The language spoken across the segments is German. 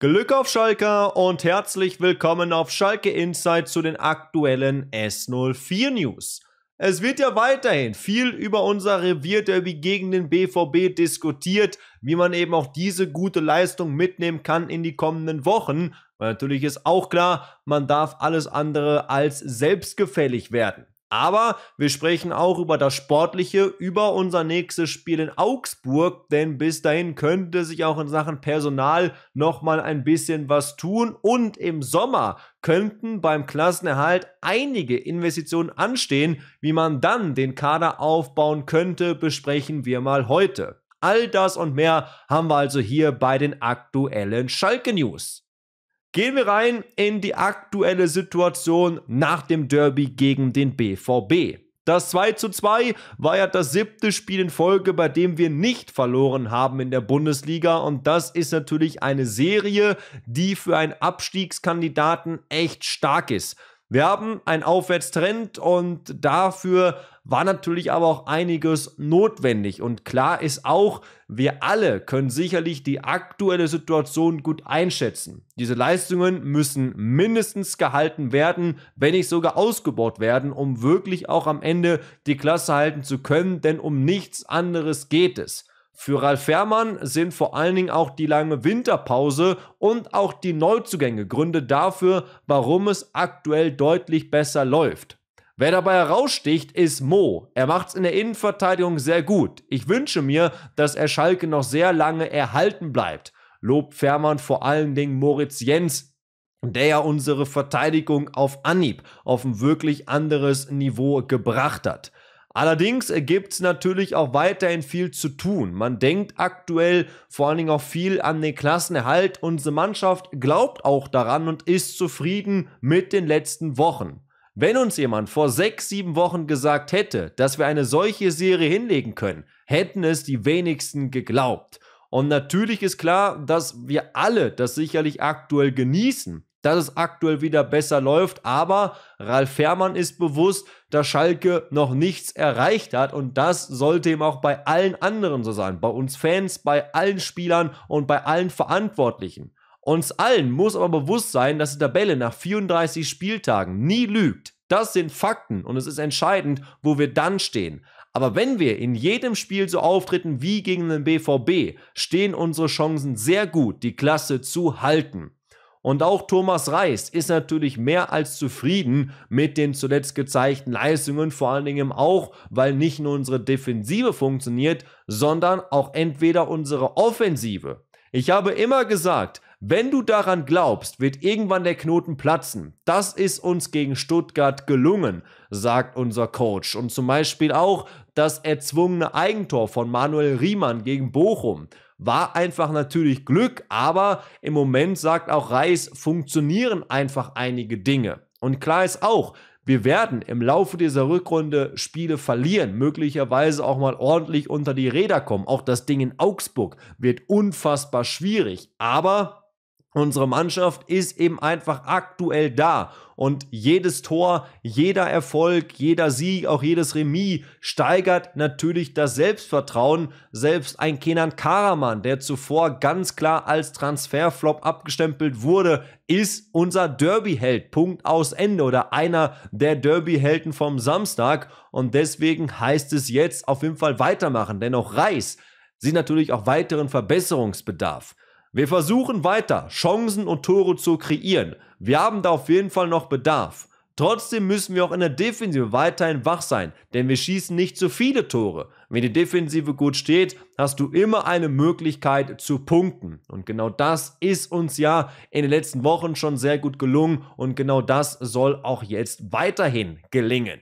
Glück auf Schalke und herzlich willkommen auf Schalke Insight zu den aktuellen S04 News. Es wird ja weiterhin viel über unser Revierderby gegen den BVB diskutiert, wie man eben auch diese gute Leistung mitnehmen kann in die kommenden Wochen. Weil natürlich ist auch klar, man darf alles andere als selbstgefällig werden. Aber wir sprechen auch über das Sportliche, über unser nächstes Spiel in Augsburg, denn bis dahin könnte sich auch in Sachen Personal nochmal ein bisschen was tun. Und im Sommer könnten beim Klassenerhalt einige Investitionen anstehen. Wie man dann den Kader aufbauen könnte, besprechen wir mal heute. All das und mehr haben wir also hier bei den aktuellen Schalke News. Gehen wir rein in die aktuelle Situation nach dem Derby gegen den BVB. Das 2 zu 2 war ja das siebte Spiel in Folge, bei dem wir nicht verloren haben in der Bundesliga. Und das ist natürlich eine Serie, die für einen Abstiegskandidaten echt stark ist. Wir haben einen Aufwärtstrend und dafür war natürlich aber auch einiges notwendig. Und klar ist auch, wir alle können sicherlich die aktuelle Situation gut einschätzen. Diese Leistungen müssen mindestens gehalten werden, wenn nicht sogar ausgebaut werden, um wirklich auch am Ende die Klasse halten zu können, denn um nichts anderes geht es. Für Ralf Fährmann sind vor allen Dingen auch die lange Winterpause und auch die Neuzugänge Gründe dafür, warum es aktuell deutlich besser läuft. Wer dabei heraussticht, ist Mo. Er macht's in der Innenverteidigung sehr gut. Ich wünsche mir, dass er Schalke noch sehr lange erhalten bleibt. Lobt Fährmann vor allen Dingen Moritz Jens, der ja unsere Verteidigung auf Anhieb auf ein wirklich anderes Niveau gebracht hat. Allerdings äh, gibt es natürlich auch weiterhin viel zu tun. Man denkt aktuell vor allen Dingen auch viel an den Klassenerhalt. Unsere Mannschaft glaubt auch daran und ist zufrieden mit den letzten Wochen. Wenn uns jemand vor sechs, sieben Wochen gesagt hätte, dass wir eine solche Serie hinlegen können, hätten es die wenigsten geglaubt. Und natürlich ist klar, dass wir alle das sicherlich aktuell genießen dass es aktuell wieder besser läuft. Aber Ralf Fährmann ist bewusst, dass Schalke noch nichts erreicht hat. Und das sollte ihm auch bei allen anderen so sein. Bei uns Fans, bei allen Spielern und bei allen Verantwortlichen. Uns allen muss aber bewusst sein, dass die Tabelle nach 34 Spieltagen nie lügt. Das sind Fakten und es ist entscheidend, wo wir dann stehen. Aber wenn wir in jedem Spiel so auftreten wie gegen den BVB, stehen unsere Chancen sehr gut, die Klasse zu halten. Und auch Thomas Reis ist natürlich mehr als zufrieden mit den zuletzt gezeigten Leistungen, vor allen Dingen auch, weil nicht nur unsere Defensive funktioniert, sondern auch entweder unsere Offensive. Ich habe immer gesagt, wenn du daran glaubst, wird irgendwann der Knoten platzen. Das ist uns gegen Stuttgart gelungen, sagt unser Coach. Und zum Beispiel auch das erzwungene Eigentor von Manuel Riemann gegen Bochum. War einfach natürlich Glück, aber im Moment sagt auch Reis, funktionieren einfach einige Dinge. Und klar ist auch, wir werden im Laufe dieser Rückrunde Spiele verlieren, möglicherweise auch mal ordentlich unter die Räder kommen. Auch das Ding in Augsburg wird unfassbar schwierig. Aber Unsere Mannschaft ist eben einfach aktuell da und jedes Tor, jeder Erfolg, jeder Sieg, auch jedes Remis steigert natürlich das Selbstvertrauen. Selbst ein Kenan Karaman, der zuvor ganz klar als Transferflop abgestempelt wurde, ist unser Derbyheld. Punkt aus Ende oder einer der Derbyhelden vom Samstag und deswegen heißt es jetzt auf jeden Fall weitermachen, denn auch Reis sieht natürlich auch weiteren Verbesserungsbedarf. Wir versuchen weiter, Chancen und Tore zu kreieren. Wir haben da auf jeden Fall noch Bedarf. Trotzdem müssen wir auch in der Defensive weiterhin wach sein, denn wir schießen nicht zu viele Tore. Wenn die Defensive gut steht, hast du immer eine Möglichkeit zu punkten. Und genau das ist uns ja in den letzten Wochen schon sehr gut gelungen und genau das soll auch jetzt weiterhin gelingen.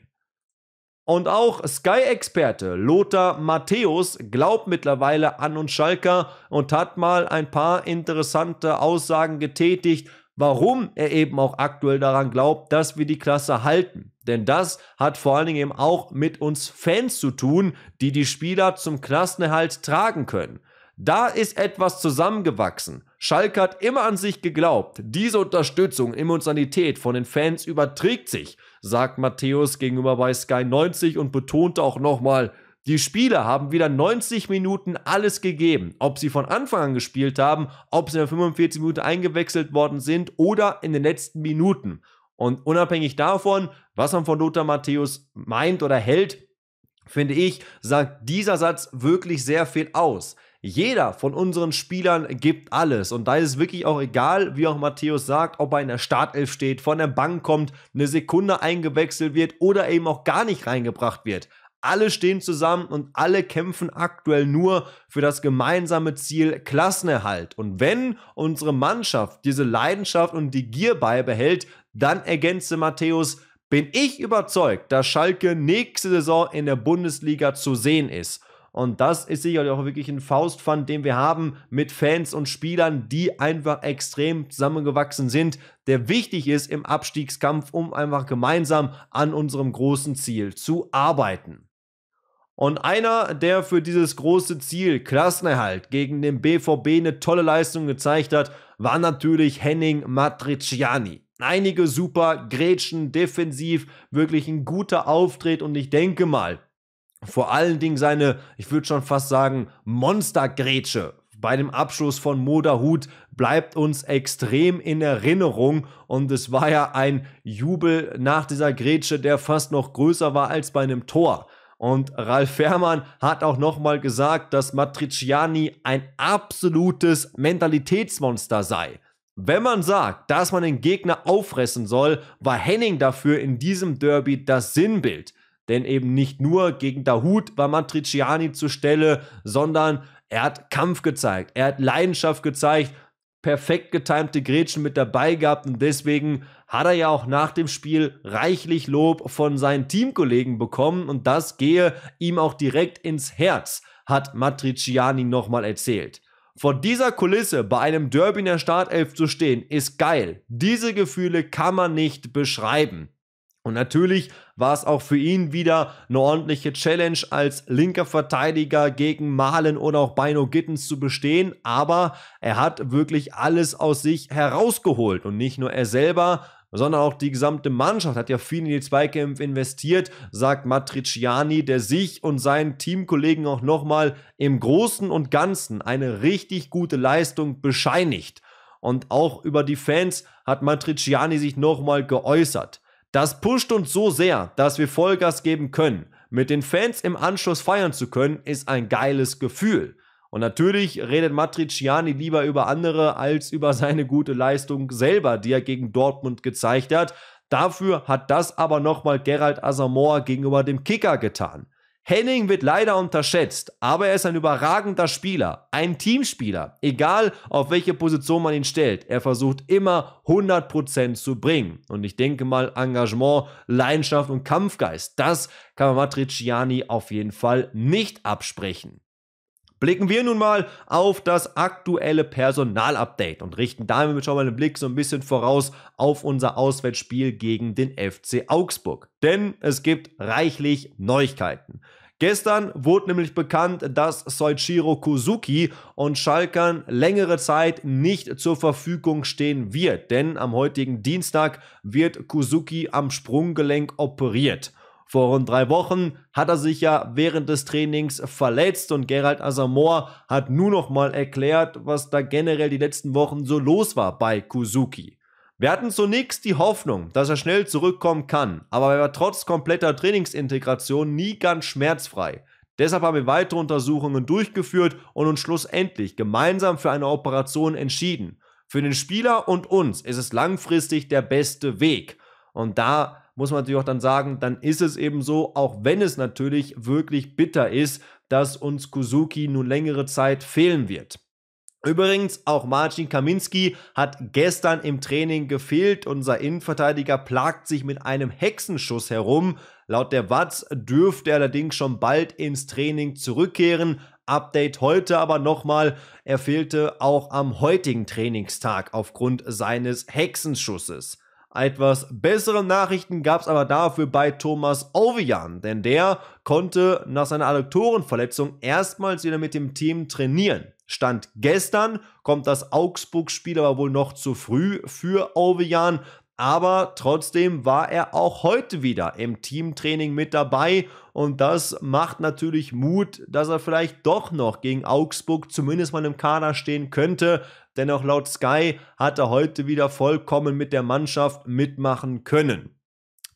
Und auch Sky-Experte Lothar Matthäus glaubt mittlerweile an uns Schalker und hat mal ein paar interessante Aussagen getätigt, warum er eben auch aktuell daran glaubt, dass wir die Klasse halten. Denn das hat vor allen Dingen eben auch mit uns Fans zu tun, die die Spieler zum Klassenerhalt tragen können. Da ist etwas zusammengewachsen. Schalke hat immer an sich geglaubt. Diese Unterstützung, Emotionalität von den Fans überträgt sich sagt Matthäus gegenüber bei Sky 90 und betonte auch nochmal, die Spieler haben wieder 90 Minuten alles gegeben. Ob sie von Anfang an gespielt haben, ob sie in der 45 Minute eingewechselt worden sind oder in den letzten Minuten. Und unabhängig davon, was man von Lothar Matthäus meint oder hält, finde ich, sagt dieser Satz wirklich sehr viel aus. Jeder von unseren Spielern gibt alles. Und da ist es wirklich auch egal, wie auch Matthäus sagt, ob er in der Startelf steht, von der Bank kommt, eine Sekunde eingewechselt wird oder eben auch gar nicht reingebracht wird. Alle stehen zusammen und alle kämpfen aktuell nur für das gemeinsame Ziel Klassenerhalt. Und wenn unsere Mannschaft diese Leidenschaft und die Gier beibehält, dann ergänzte Matthäus, bin ich überzeugt, dass Schalke nächste Saison in der Bundesliga zu sehen ist. Und das ist sicherlich auch wirklich ein Faustpfand, den wir haben mit Fans und Spielern, die einfach extrem zusammengewachsen sind, der wichtig ist im Abstiegskampf, um einfach gemeinsam an unserem großen Ziel zu arbeiten. Und einer, der für dieses große Ziel Klassenerhalt gegen den BVB eine tolle Leistung gezeigt hat, war natürlich Henning Matriciani. Einige super Grätschen defensiv, wirklich ein guter Auftritt und ich denke mal, vor allen Dingen seine, ich würde schon fast sagen, Monstergrätsche bei dem Abschluss von Moderhut bleibt uns extrem in Erinnerung und es war ja ein Jubel nach dieser Grätsche, der fast noch größer war als bei einem Tor. Und Ralf Fährmann hat auch nochmal gesagt, dass Matriciani ein absolutes Mentalitätsmonster sei. Wenn man sagt, dass man den Gegner auffressen soll, war Henning dafür in diesem Derby das Sinnbild. Denn eben nicht nur gegen Dahut war Matriciani zur Stelle, sondern er hat Kampf gezeigt, er hat Leidenschaft gezeigt, perfekt getimte Grätschen mit dabei gehabt und deswegen hat er ja auch nach dem Spiel reichlich Lob von seinen Teamkollegen bekommen und das gehe ihm auch direkt ins Herz, hat Matriciani nochmal erzählt. Vor dieser Kulisse bei einem Derby in der Startelf zu stehen, ist geil. Diese Gefühle kann man nicht beschreiben. Und natürlich war es auch für ihn wieder eine ordentliche Challenge, als linker Verteidiger gegen Malen oder auch Bino Gittens zu bestehen. Aber er hat wirklich alles aus sich herausgeholt. Und nicht nur er selber, sondern auch die gesamte Mannschaft hat ja viel in die Zweikämpfe investiert, sagt Matriciani, der sich und seinen Teamkollegen auch nochmal im Großen und Ganzen eine richtig gute Leistung bescheinigt. Und auch über die Fans hat Matriciani sich nochmal geäußert. Das pusht uns so sehr, dass wir Vollgas geben können. Mit den Fans im Anschluss feiern zu können, ist ein geiles Gefühl. Und natürlich redet Matriciani lieber über andere als über seine gute Leistung selber, die er gegen Dortmund gezeigt hat. Dafür hat das aber nochmal Gerald Asamoah gegenüber dem Kicker getan. Henning wird leider unterschätzt, aber er ist ein überragender Spieler, ein Teamspieler, egal auf welche Position man ihn stellt. Er versucht immer 100% zu bringen. Und ich denke mal, Engagement, Leidenschaft und Kampfgeist, das kann man Matriciani auf jeden Fall nicht absprechen. Blicken wir nun mal auf das aktuelle Personalupdate und richten damit schon mal einen Blick so ein bisschen voraus auf unser Auswärtsspiel gegen den FC Augsburg. Denn es gibt reichlich Neuigkeiten. Gestern wurde nämlich bekannt, dass Soichiro Kuzuki und Schalkern längere Zeit nicht zur Verfügung stehen wird, denn am heutigen Dienstag wird Kuzuki am Sprunggelenk operiert. Vor rund drei Wochen hat er sich ja während des Trainings verletzt und Gerald Asamoah hat nur noch mal erklärt, was da generell die letzten Wochen so los war bei Kuzuki. Wir hatten zunächst die Hoffnung, dass er schnell zurückkommen kann, aber er war trotz kompletter Trainingsintegration nie ganz schmerzfrei. Deshalb haben wir weitere Untersuchungen durchgeführt und uns schlussendlich gemeinsam für eine Operation entschieden. Für den Spieler und uns ist es langfristig der beste Weg. Und da muss man natürlich auch dann sagen, dann ist es eben so, auch wenn es natürlich wirklich bitter ist, dass uns Kuzuki nun längere Zeit fehlen wird. Übrigens, auch Marcin Kaminski hat gestern im Training gefehlt. Unser Innenverteidiger plagt sich mit einem Hexenschuss herum. Laut der Watz dürfte er allerdings schon bald ins Training zurückkehren. Update heute aber nochmal, er fehlte auch am heutigen Trainingstag aufgrund seines Hexenschusses. Etwas bessere Nachrichten gab es aber dafür bei Thomas Ovian, denn der konnte nach seiner Adduktorenverletzung erstmals wieder mit dem Team trainieren. Stand gestern kommt das Augsburg-Spiel aber wohl noch zu früh für Ovejan. Aber trotzdem war er auch heute wieder im Teamtraining mit dabei und das macht natürlich Mut, dass er vielleicht doch noch gegen Augsburg zumindest mal im Kader stehen könnte. Denn auch laut Sky hat er heute wieder vollkommen mit der Mannschaft mitmachen können.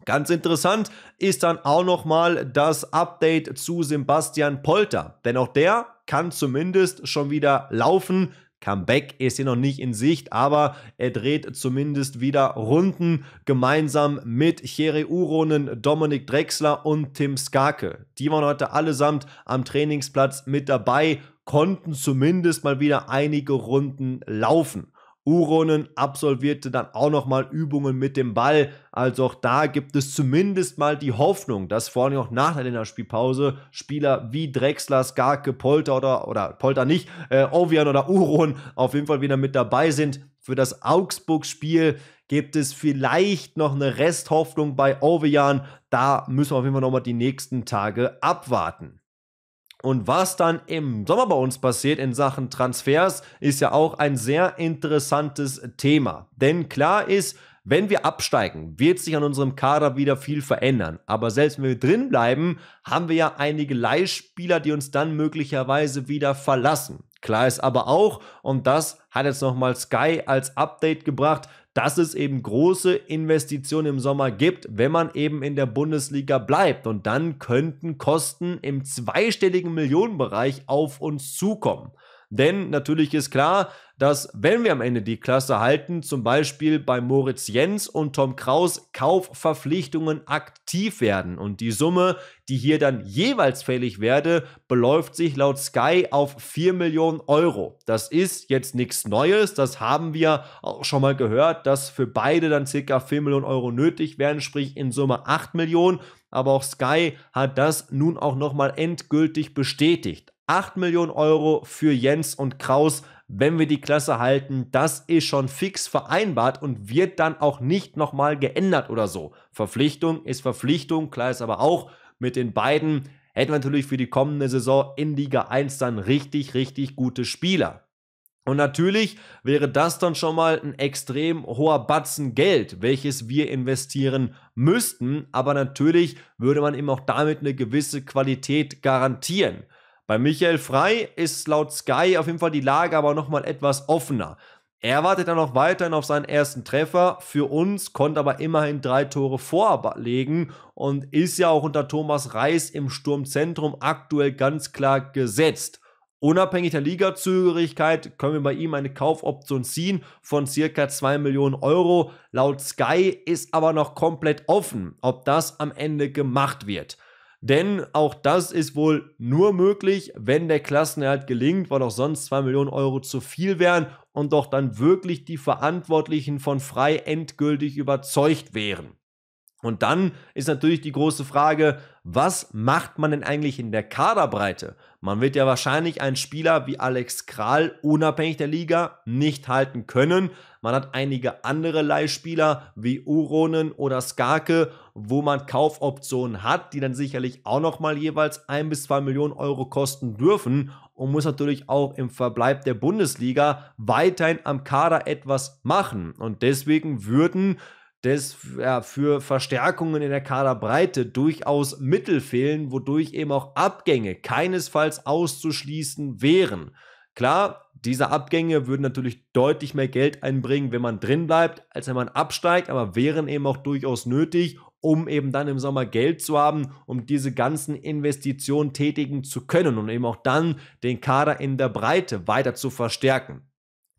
Ganz interessant ist dann auch nochmal das Update zu Sebastian Polter, denn auch der kann zumindest schon wieder laufen. Comeback ist hier noch nicht in Sicht, aber er dreht zumindest wieder Runden gemeinsam mit Chere Uronen, Dominik Drexler und Tim Skake. Die waren heute allesamt am Trainingsplatz mit dabei, konnten zumindest mal wieder einige Runden laufen. Uronen absolvierte dann auch nochmal Übungen mit dem Ball. Also auch da gibt es zumindest mal die Hoffnung, dass vor allem auch nach der Länderspielpause Spieler wie Drexler, Skarke, Polter oder, oder Polter nicht, äh, Ovian oder Uron auf jeden Fall wieder mit dabei sind. Für das Augsburg-Spiel gibt es vielleicht noch eine Resthoffnung bei Ovian. Da müssen wir auf jeden Fall nochmal die nächsten Tage abwarten. Und was dann im Sommer bei uns passiert in Sachen Transfers, ist ja auch ein sehr interessantes Thema. Denn klar ist, wenn wir absteigen, wird sich an unserem Kader wieder viel verändern. Aber selbst wenn wir drin bleiben, haben wir ja einige Leihspieler, die uns dann möglicherweise wieder verlassen. Klar ist aber auch, und das hat jetzt nochmal Sky als Update gebracht, dass es eben große Investitionen im Sommer gibt, wenn man eben in der Bundesliga bleibt. Und dann könnten Kosten im zweistelligen Millionenbereich auf uns zukommen. Denn natürlich ist klar, dass wenn wir am Ende die Klasse halten, zum Beispiel bei Moritz Jens und Tom Kraus Kaufverpflichtungen aktiv werden. Und die Summe, die hier dann jeweils fällig werde, beläuft sich laut Sky auf 4 Millionen Euro. Das ist jetzt nichts Neues, das haben wir auch schon mal gehört, dass für beide dann circa 4 Millionen Euro nötig wären, sprich in Summe 8 Millionen. Aber auch Sky hat das nun auch nochmal endgültig bestätigt. 8 Millionen Euro für Jens und Kraus, wenn wir die Klasse halten. Das ist schon fix vereinbart und wird dann auch nicht nochmal geändert oder so. Verpflichtung ist Verpflichtung, klar ist aber auch mit den beiden hätten wir natürlich für die kommende Saison in Liga 1 dann richtig, richtig gute Spieler. Und natürlich wäre das dann schon mal ein extrem hoher Batzen Geld, welches wir investieren müssten. Aber natürlich würde man eben auch damit eine gewisse Qualität garantieren. Bei Michael Frey ist laut Sky auf jeden Fall die Lage aber nochmal etwas offener. Er wartet dann noch weiterhin auf seinen ersten Treffer. Für uns konnte aber immerhin drei Tore vorlegen und ist ja auch unter Thomas Reis im Sturmzentrum aktuell ganz klar gesetzt. Unabhängig der Ligazögerigkeit können wir bei ihm eine Kaufoption ziehen von circa 2 Millionen Euro. Laut Sky ist aber noch komplett offen, ob das am Ende gemacht wird. Denn auch das ist wohl nur möglich, wenn der Klassenerhalt gelingt, weil auch sonst 2 Millionen Euro zu viel wären und doch dann wirklich die Verantwortlichen von Frei endgültig überzeugt wären. Und dann ist natürlich die große Frage, was macht man denn eigentlich in der Kaderbreite? Man wird ja wahrscheinlich einen Spieler wie Alex Kral unabhängig der Liga nicht halten können. Man hat einige andere Leihspieler wie Uronen oder Skake, wo man Kaufoptionen hat, die dann sicherlich auch nochmal jeweils ein bis zwei Millionen Euro kosten dürfen und muss natürlich auch im Verbleib der Bundesliga weiterhin am Kader etwas machen. Und deswegen würden des ja, für Verstärkungen in der Kaderbreite durchaus Mittel fehlen, wodurch eben auch Abgänge keinesfalls auszuschließen wären. Klar, diese Abgänge würden natürlich deutlich mehr Geld einbringen, wenn man drin bleibt, als wenn man absteigt, aber wären eben auch durchaus nötig, um eben dann im Sommer Geld zu haben, um diese ganzen Investitionen tätigen zu können und eben auch dann den Kader in der Breite weiter zu verstärken.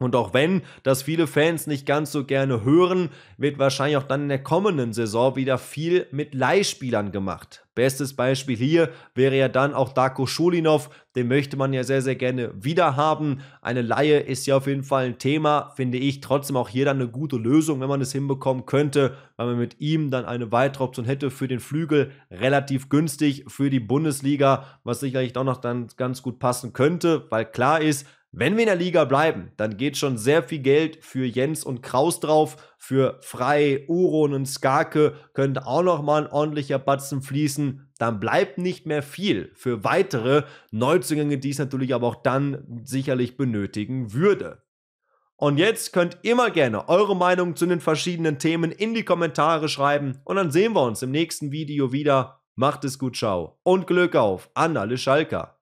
Und auch wenn das viele Fans nicht ganz so gerne hören, wird wahrscheinlich auch dann in der kommenden Saison wieder viel mit Leihspielern gemacht. Bestes Beispiel hier wäre ja dann auch Darko Schulinov, den möchte man ja sehr, sehr gerne wieder haben. Eine Laie ist ja auf jeden Fall ein Thema, finde ich trotzdem auch hier dann eine gute Lösung, wenn man es hinbekommen könnte, weil man mit ihm dann eine weitere Option hätte für den Flügel, relativ günstig für die Bundesliga, was sicherlich auch noch dann ganz gut passen könnte, weil klar ist, wenn wir in der Liga bleiben, dann geht schon sehr viel Geld für Jens und Kraus drauf. Für Frei, Uron und Skake könnte auch nochmal ein ordentlicher Batzen fließen. Dann bleibt nicht mehr viel für weitere Neuzugänge, die es natürlich aber auch dann sicherlich benötigen würde. Und jetzt könnt ihr immer gerne eure Meinung zu den verschiedenen Themen in die Kommentare schreiben und dann sehen wir uns im nächsten Video wieder. Macht es gut, ciao und Glück auf an alle Schalker.